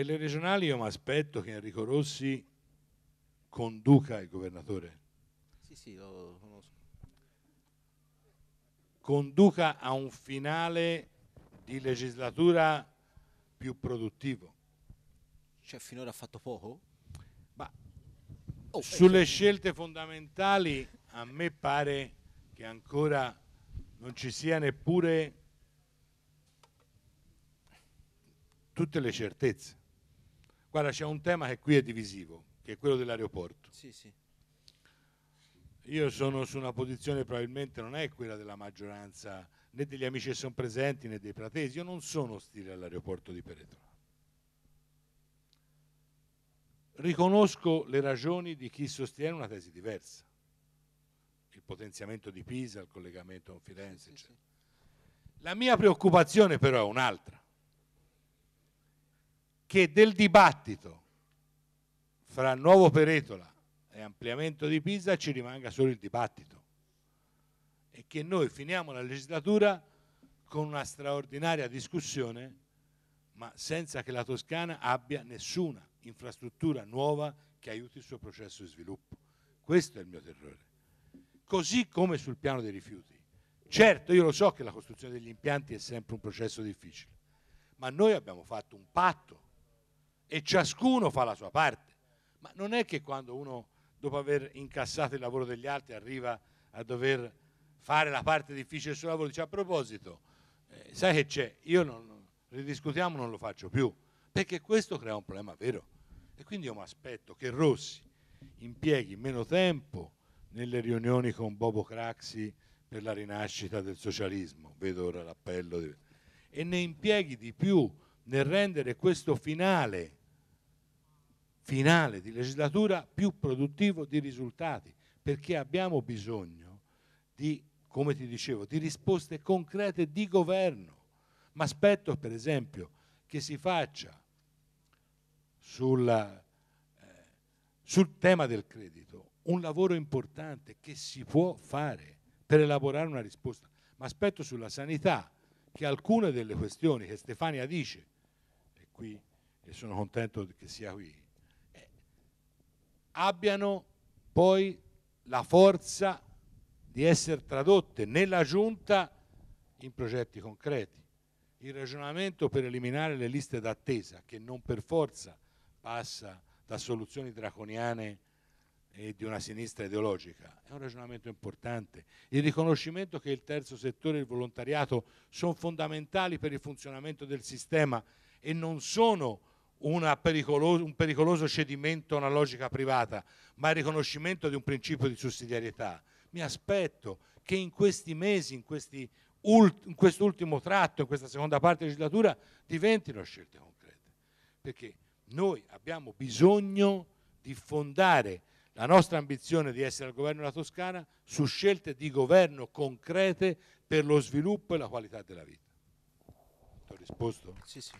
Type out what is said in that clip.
Per le regionali io mi aspetto che Enrico Rossi conduca il governatore. Sì, sì, lo conosco. Conduca a un finale di legislatura più produttivo. Cioè finora ha fatto poco? Ma, oh, eh, sulle eh, scelte fondamentali a me pare che ancora non ci sia neppure tutte le certezze. Guarda, c'è un tema che qui è divisivo, che è quello dell'aeroporto. Sì, sì. Io sono su una posizione probabilmente non è quella della maggioranza né degli amici che sono presenti né dei pratesi, io non sono ostile all'aeroporto di Peretrona. Riconosco le ragioni di chi sostiene una tesi diversa, il potenziamento di Pisa, il collegamento con Firenze, sì, eccetera. Sì. La mia preoccupazione però è un'altra che del dibattito fra Nuovo Peretola e ampliamento di Pisa ci rimanga solo il dibattito e che noi finiamo la legislatura con una straordinaria discussione ma senza che la Toscana abbia nessuna infrastruttura nuova che aiuti il suo processo di sviluppo. Questo è il mio terrore. Così come sul piano dei rifiuti. Certo, io lo so che la costruzione degli impianti è sempre un processo difficile, ma noi abbiamo fatto un patto e ciascuno fa la sua parte. Ma non è che quando uno, dopo aver incassato il lavoro degli altri, arriva a dover fare la parte difficile del suo lavoro, dice a proposito, eh, sai che c'è, io non, ridiscutiamo, non lo faccio più, perché questo crea un problema vero. E quindi io mi aspetto che Rossi impieghi meno tempo nelle riunioni con Bobo Craxi per la rinascita del socialismo, vedo ora l'appello, di... e ne impieghi di più nel rendere questo finale finale di legislatura più produttivo di risultati, perché abbiamo bisogno di, come ti dicevo, di risposte concrete di governo. Ma aspetto, per esempio, che si faccia sulla, eh, sul tema del credito un lavoro importante che si può fare per elaborare una risposta. Ma aspetto sulla sanità che alcune delle questioni che Stefania dice, e qui e sono contento che sia qui, abbiano poi la forza di essere tradotte nella giunta in progetti concreti. Il ragionamento per eliminare le liste d'attesa, che non per forza passa da soluzioni draconiane e di una sinistra ideologica, è un ragionamento importante. Il riconoscimento che il terzo settore e il volontariato sono fondamentali per il funzionamento del sistema e non sono pericoloso, un pericoloso cedimento a una logica privata, ma il riconoscimento di un principio di sussidiarietà. Mi aspetto che in questi mesi, in, questi in quest'ultimo tratto, in questa seconda parte della legislatura, diventino scelte concrete, perché noi abbiamo bisogno di fondare la nostra ambizione di essere al governo della Toscana su scelte di governo concrete per lo sviluppo e la qualità della vita. Ti ho risposto? Sì, sì.